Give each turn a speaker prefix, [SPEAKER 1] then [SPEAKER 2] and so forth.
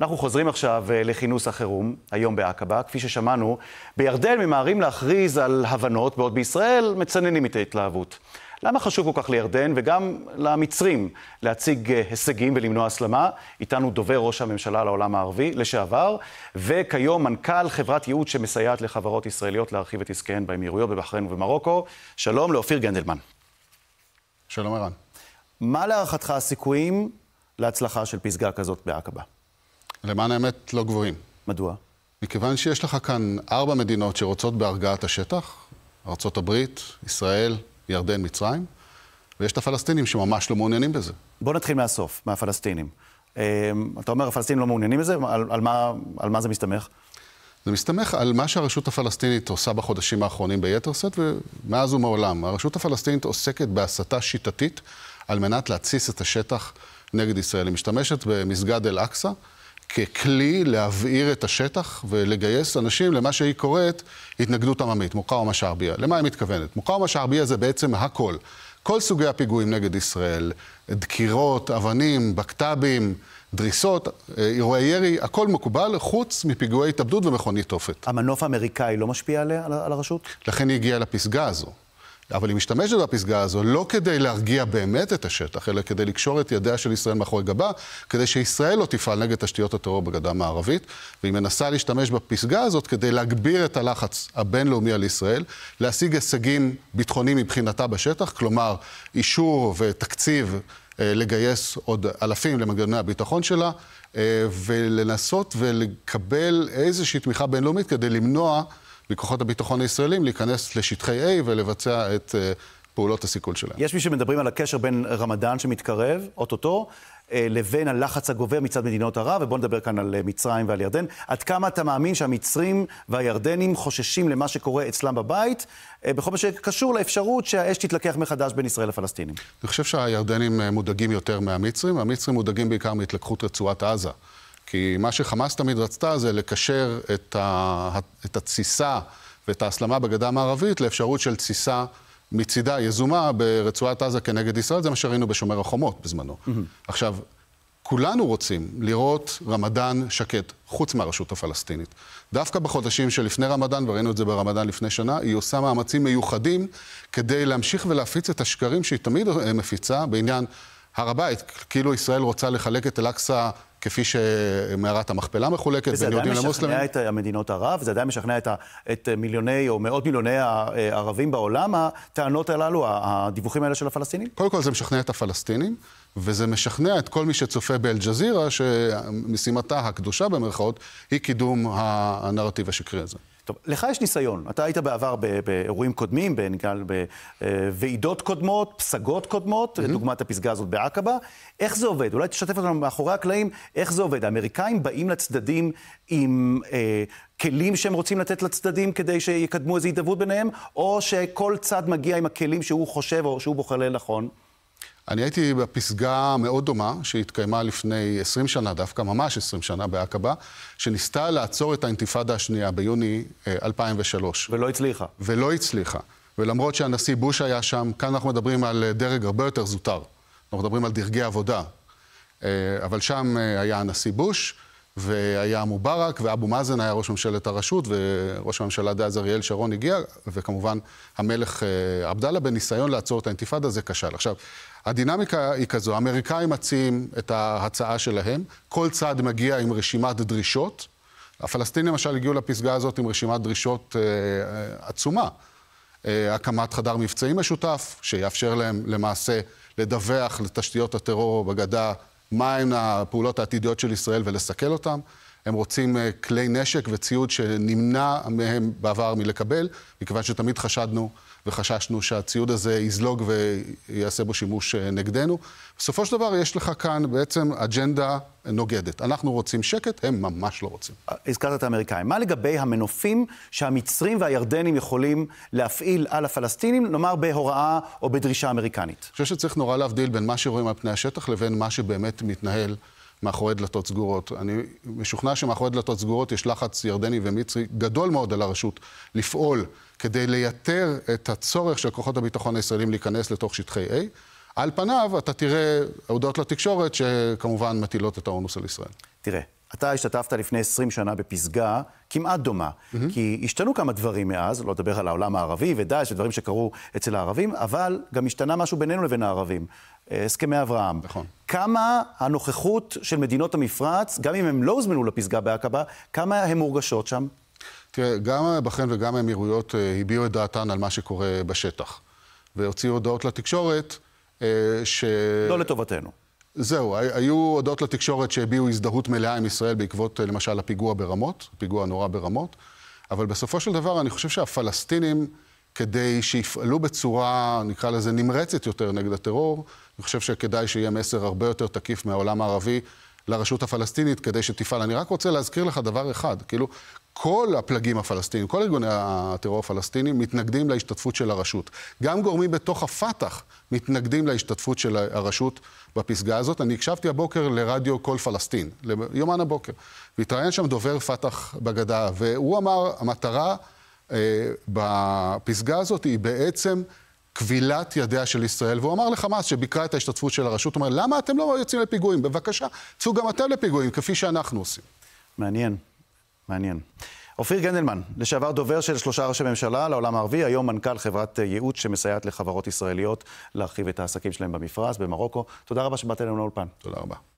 [SPEAKER 1] אנחנו חוזרים עכשיו אה, לכינוס החירום, היום בעקבה. כפי ששמענו, בירדן ממהרים להכריז על הבנות, בעוד בישראל מצננים את ההתלהבות. למה חשוב כל כך לירדן וגם למצרים להציג אה, הישגים ולמנוע הסלמה? איתנו דובר ראש הממשלה לעולם הערבי לשעבר, וכיום מנכ"ל חברת ייעוץ שמסייעת לחברות ישראליות להרחיב את עסקיהן באמירויות, בבחריין ובמרוקו. שלום לאופיר גנדלמן.
[SPEAKER 2] שלום ערן. מה להערכתך הסיכויים להצלחה של פסגה כזאת בעקבה? למען האמת, לא גבוהים. מדוע? מכיוון שיש לך כאן ארבע מדינות שרוצות בהרגעת השטח, ארה"ב, ישראל, ירדן, מצרים, ויש את הפלסטינים שממש לא מעוניינים בזה. בוא נתחיל מהסוף, מהפלסטינים. אמ, אתה אומר, הפלסטינים לא מעוניינים בזה? על, על, מה, על מה זה מסתמך? זה מסתמך על מה שהרשות הפלסטינית עושה בחודשים האחרונים ביתר שאת, ומאז ומעולם. הרשות הפלסטינית עוסקת בהסתה שיטתית על מנת להתסיס את השטח נגד ישראל. היא משתמשת במסגד אל-אקצא ככלי להבעיר את השטח ולגייס אנשים למה שהיא קוראת התנגדות עממית, מוקאומה שערבייה. למה היא מתכוונת? מוקאומה שערבייה זה בעצם הכל. כל סוגי הפיגועים נגד ישראל, דקירות, אבנים, בקת"בים, דריסות, אירועי ירי, הכל מקובל, חוץ מפיגועי התאבדות ומכונית תופת. המנוף האמריקאי לא משפיע עליה, על הרשות? לכן היא הגיעה לפסגה הזו. אבל היא משתמשת בפסגה הזו לא כדי להרגיע באמת את השטח, אלא כדי לקשור את ידיה של ישראל מאחורי גבה, כדי שישראל לא תפעל נגד תשתיות הטרור בגדה המערבית, והיא מנסה להשתמש בפסגה הזאת כדי להגביר את הלחץ הבינלאומי על ישראל, להשיג הישגים ביטחוניים מבחינתה בשטח, כלומר אישור ותקציב אה, לגייס עוד אלפים למנגנוני הביטחון שלה, אה, ולנסות ולקבל איזושהי תמיכה בינלאומית כדי למנוע לכוחות הביטחון הישראלים להיכנס לשטחי A ולבצע את אה, פעולות הסיכול שלהם. יש מי שמדברים על הקשר
[SPEAKER 1] בין רמדאן שמתקרב, אוטוטו, אה, לבין הלחץ הגובר מצד מדינות ערב, ובואו נדבר כאן על אה, מצרים ועל ירדן. עד כמה אתה מאמין שהמצרים והירדנים חוששים למה שקורה אצלם בבית, בכל מה שקשור לאפשרות שהאש תתלקח מחדש בין ישראל לפלסטינים?
[SPEAKER 2] אני חושב שהירדנים מודאגים יותר מהמצרים, המצרים מודאגים בעיקר מהתלקחות רצועת עזה. כי מה שחמאס תמיד רצתה זה לקשר את, ה, את התסיסה ואת ההסלמה בגדה המערבית לאפשרות של תסיסה מצידה יזומה ברצועת עזה כנגד ישראל, זה מה שראינו בשומר החומות בזמנו. Mm-hmm. עכשיו, כולנו רוצים לראות רמדאן שקט, חוץ מהרשות הפלסטינית. דווקא בחודשים שלפני רמדאן, וראינו את זה ברמדאן לפני שנה, היא עושה מאמצים מיוחדים כדי להמשיך ולהפיץ את השקרים שהיא תמיד מפיצה בעניין הר הבית, כאילו ישראל רוצה לחלק את אל-אקצא כפי שמערת המכפלה מחולקת בין יהודים למוסלמים. וזה עדיין משכנע את המדינות ערב, זה עדיין משכנע את, את מיליוני או מאות מיליוני הערבים בעולם, הטענות הללו, הדיווחים האלה של הפלסטינים? קודם כל זה משכנע את הפלסטינים, וזה משכנע את כל מי שצופה באל-ג'זירה, שמשימתה הקדושה במרכאות, היא קידום הנרטיב השקרי הזה. טוב, לך יש ניסיון. אתה היית
[SPEAKER 1] בעבר באירועים קודמים, בנגל, בוועידות אה, קודמות, פסגות קודמות, mm-hmm. דוגמת הפסגה הזאת בעקבה. איך זה עובד? אולי תשתף אותנו מאחורי הקלעים, איך זה עובד. האמריקאים באים לצדדים עם אה, כלים שהם רוצים לתת לצדדים כדי שיקדמו איזו הידברות
[SPEAKER 2] ביניהם, או שכל צד מגיע עם הכלים
[SPEAKER 1] שהוא חושב או שהוא בוחר לנכון?
[SPEAKER 2] אני הייתי בפסגה מאוד דומה, שהתקיימה לפני 20 שנה דווקא, ממש 20 שנה בעקבה, שניסתה לעצור את האינתיפאדה השנייה ביוני 2003. אה, ולא הצליחה. ולא הצליחה. ולמרות שהנשיא בוש היה שם, כאן אנחנו מדברים על אה, דרג הרבה יותר זוטר. אנחנו מדברים על דרגי עבודה. אה, אבל שם היה הנשיא בוש. והיה מובארק, ואבו מאזן היה ראש ממשלת הרשות, וראש הממשלה דאז אריאל שרון הגיע, וכמובן המלך אה, עבדאללה, בניסיון לעצור את האינתיפאדה, זה כשל. עכשיו, הדינמיקה היא כזו, האמריקאים מציעים את ההצעה שלהם, כל צד מגיע עם רשימת דרישות. הפלסטינים למשל הגיעו לפסגה הזאת עם רשימת דרישות אה, אה, עצומה. אה, הקמת חדר מבצעים משותף, שיאפשר להם למעשה לדווח לתשתיות הטרור בגדה מהן הפעולות העתידיות של ישראל ולסכל אותן. הם רוצים אה, כלי נשק וציוד שנמנע מהם בעבר מלקבל, מכיוון שתמיד חשדנו וחששנו שהציוד הזה יזלוג ויעשה בו שימוש אה, נגדנו. בסופו של דבר יש לך כאן בעצם אג'נדה נוגדת. אנחנו רוצים שקט, הם ממש לא רוצים. אה, הזכרת את האמריקאים. מה לגבי המנופים שהמצרים והירדנים יכולים להפעיל על הפלסטינים, נאמר בהוראה
[SPEAKER 1] או בדרישה אמריקנית?
[SPEAKER 2] אני חושב שצריך נורא להבדיל בין מה שרואים על פני השטח לבין מה שבאמת מתנהל. מאחורי דלתות סגורות. אני משוכנע שמאחורי דלתות סגורות יש לחץ ירדני ומצרי גדול מאוד על הרשות לפעול כדי לייתר את הצורך של כוחות הביטחון הישראלים להיכנס לתוך שטחי A. על פניו, אתה תראה הודעות לתקשורת שכמובן מטילות את האונוס על ישראל. תראה, אתה
[SPEAKER 1] השתתפת לפני 20 שנה בפסגה כמעט דומה, mm-hmm. כי השתנו כמה דברים מאז, לא לדבר על העולם הערבי ודאעש ודברים שקרו אצל הערבים, אבל גם השתנה משהו בינינו לבין הערבים. אה, הסכמי אברהם. נכון. כמה הנוכחות של מדינות המפרץ, גם אם הם לא הוזמנו
[SPEAKER 2] לפסגה בעקבה, כמה הן מורגשות שם? תראה, גם בחן וגם האמירויות אה, הביעו את דעתן על מה שקורה בשטח. והוציאו הודעות לתקשורת אה, ש... לא לטובתנו. זהו, היו הודעות לתקשורת שהביעו הזדהות מלאה עם ישראל בעקבות אה, למשל הפיגוע ברמות, הפיגוע הנורא ברמות, אבל בסופו של דבר אני חושב שהפלסטינים, כדי שיפעלו בצורה, נקרא לזה, נמרצת יותר נגד הטרור, אני חושב שכדאי שיהיה מסר הרבה יותר תקיף מהעולם הערבי לרשות הפלסטינית כדי שתפעל. אני רק רוצה להזכיר לך דבר אחד, כאילו, כל הפלגים הפלסטינים, כל ארגוני הטרור הפלסטינים, מתנגדים להשתתפות של הרשות. גם גורמים בתוך הפת"ח מתנגדים להשתתפות של הרשות בפסגה הזאת. אני הקשבתי הבוקר לרדיו כל פלסטין, ליומן הבוקר, והתראיין שם דובר פת"ח בגדה, והוא אמר, המטרה אה, בפסגה הזאת היא בעצם... כבילת ידיה של ישראל, והוא אמר לחמאס שביקרה את ההשתתפות של הרשות, הוא אומר, למה אתם לא יוצאים לפיגועים? בבקשה, צאו גם אתם לפיגועים, כפי שאנחנו עושים.
[SPEAKER 1] מעניין, מעניין. אופיר גנדלמן, לשעבר דובר של שלושה ראשי ממשלה לעולם הערבי, היום מנכ"ל חברת ייעוץ שמסייעת לחברות ישראליות להרחיב את העסקים שלהם במפרץ, במרוקו. תודה רבה שבאת אלינו לאולפן. תודה רבה.